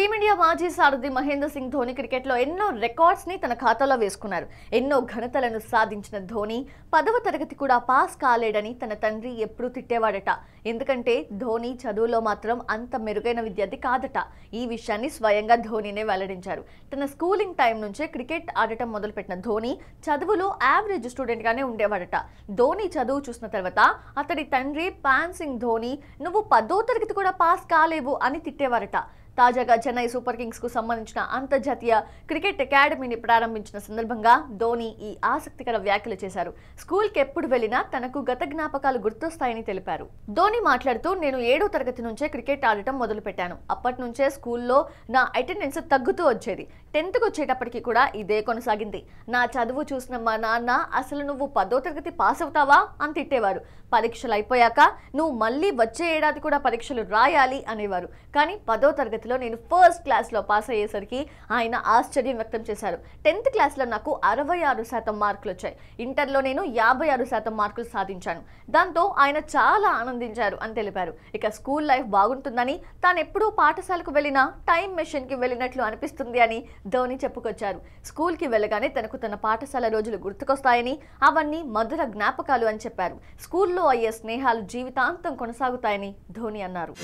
team India మాజీ సారథి మహేంద్ర సింగ్ ధోని క్రికెట్లో ఎన్నో రికార్డ్స్ని తన ఖాతాలో వేసుకున్నారు ఎన్నో ఘనతలను సాధించిన ధోని పదవ తరగతి కూడా పాస్ కాలేడని తన తండ్రి ఎప్పుడూ తిట్టేవాడట ఎందుకంటే ధోని చదువులో మాత్రం అంత మెరుగైన విద్యార్థి కాదట ఈ విషయాన్ని స్వయంగా ధోనినే వెల్లడించారు తన స్కూలింగ్ టైం నుంచే క్రికెట్ ఆడటం మొదలుపెట్టిన ధోని చదువులో యావరేజ్ స్టూడెంట్గానే ఉండేవాడట ధోని చదువు చూసిన తర్వాత అతడి తండ్రి పాన్ సింగ్ ధోని నువ్వు పదో తరగతి కూడా పాస్ కాలేవు అని తిట్టేవారట తాజాగా చెన్నై సూపర్ కింగ్స్ కు సంబంధించిన అంతర్జాతీయ క్రికెట్ అకాడమీని ప్రారంభించిన సందర్భంగా ధోని ఈ ఆసక్తికర వ్యాఖ్యలు చేశారు స్కూల్ కి ఎప్పుడు వెళ్ళినా తనకు గత జ్ఞాపకాలు గుర్తొస్తాయని తెలిపారు ధోని మాట్లాడుతూ నేను ఏడో తరగతి నుంచే క్రికెట్ ఆడటం మొదలుపెట్టాను అప్పటి నుంచే స్కూల్లో నా అటెండెన్స్ తగ్గుతూ వచ్చేది టెన్త్కి వచ్చేటప్పటికి కూడా ఇదే కొనసాగింది నా చదువు చూసిన మా నాన్న అసలు నువ్వు పదో తరగతి పాస్ అవుతావా అని తిట్టేవారు పరీక్షలు అయిపోయాక నువ్వు మళ్ళీ వచ్చే ఏడాది కూడా పరీక్షలు రాయాలి అనేవారు కానీ పదో తరగతిలో నేను ఫస్ట్ క్లాస్లో పాస్ అయ్యేసరికి ఆయన ఆశ్చర్యం వ్యక్తం చేశారు టెన్త్ క్లాస్లో నాకు అరవై ఆరు శాతం మార్కులు వచ్చాయి ఇంటర్లో నేను యాభై ఆరు శాతం మార్కులు సాధించాను దాంతో ఆయన చాలా ఆనందించారు అని తెలిపారు ఇక స్కూల్ లైఫ్ బాగుంటుందని తాను ఎప్పుడూ పాఠశాలకు వెళ్ళినా టైం మెషిన్కి వెళ్ళినట్లు అనిపిస్తుంది అని ధోని చెప్పుకొచ్చారు స్కూల్కి వెళ్ళగానే తనకు తన పాఠశాల రోజులు గుర్తుకొస్తాయని అవన్నీ మధుర జ్ఞాపకాలు అని చెప్పారు స్కూల్లో అయ్యే స్నేహాలు జీవితాంతం కొనసాగుతాయని ధోని అన్నారు